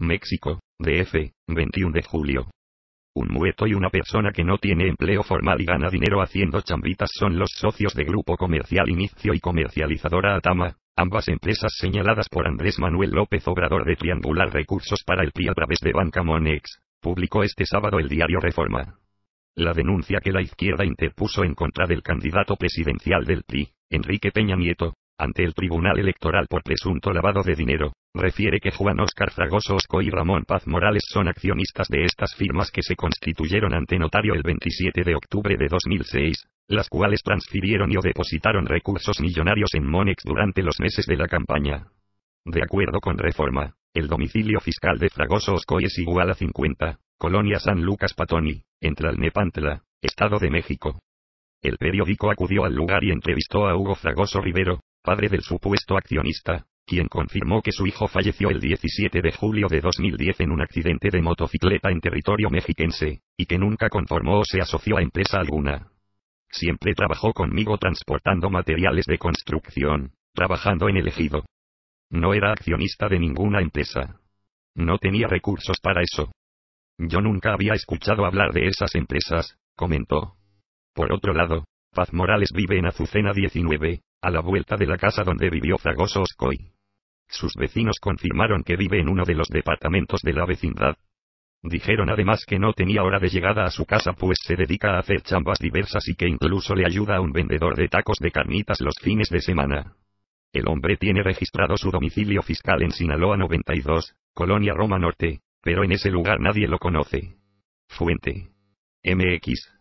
México, DF, 21 de julio. Un mueto y una persona que no tiene empleo formal y gana dinero haciendo chambitas son los socios de Grupo Comercial Inicio y Comercializadora Atama, ambas empresas señaladas por Andrés Manuel López Obrador de triangular recursos para el PRI a través de Banca Monex, publicó este sábado el diario Reforma. La denuncia que la izquierda interpuso en contra del candidato presidencial del PRI, Enrique Peña Nieto, ante el Tribunal Electoral por presunto lavado de dinero, refiere que Juan Oscar Osco y Ramón Paz Morales son accionistas de estas firmas que se constituyeron ante notario el 27 de octubre de 2006, las cuales transfirieron y o depositaron recursos millonarios en Monex durante los meses de la campaña. De acuerdo con reforma, el domicilio fiscal de Fragoso Osco es igual a 50, Colonia San Lucas Patoni, en Tlalnepantla, Estado de México. El periódico acudió al lugar y entrevistó a Hugo Fragoso Rivero, padre del supuesto accionista, quien confirmó que su hijo falleció el 17 de julio de 2010 en un accidente de motocicleta en territorio mexiquense, y que nunca conformó o se asoció a empresa alguna. Siempre trabajó conmigo transportando materiales de construcción, trabajando en el ejido. No era accionista de ninguna empresa. No tenía recursos para eso. Yo nunca había escuchado hablar de esas empresas, comentó. Por otro lado, Paz Morales vive en Azucena 19, a la vuelta de la casa donde vivió Fragoso sus vecinos confirmaron que vive en uno de los departamentos de la vecindad. Dijeron además que no tenía hora de llegada a su casa pues se dedica a hacer chambas diversas y que incluso le ayuda a un vendedor de tacos de carnitas los fines de semana. El hombre tiene registrado su domicilio fiscal en Sinaloa 92, Colonia Roma Norte, pero en ese lugar nadie lo conoce. Fuente. MX.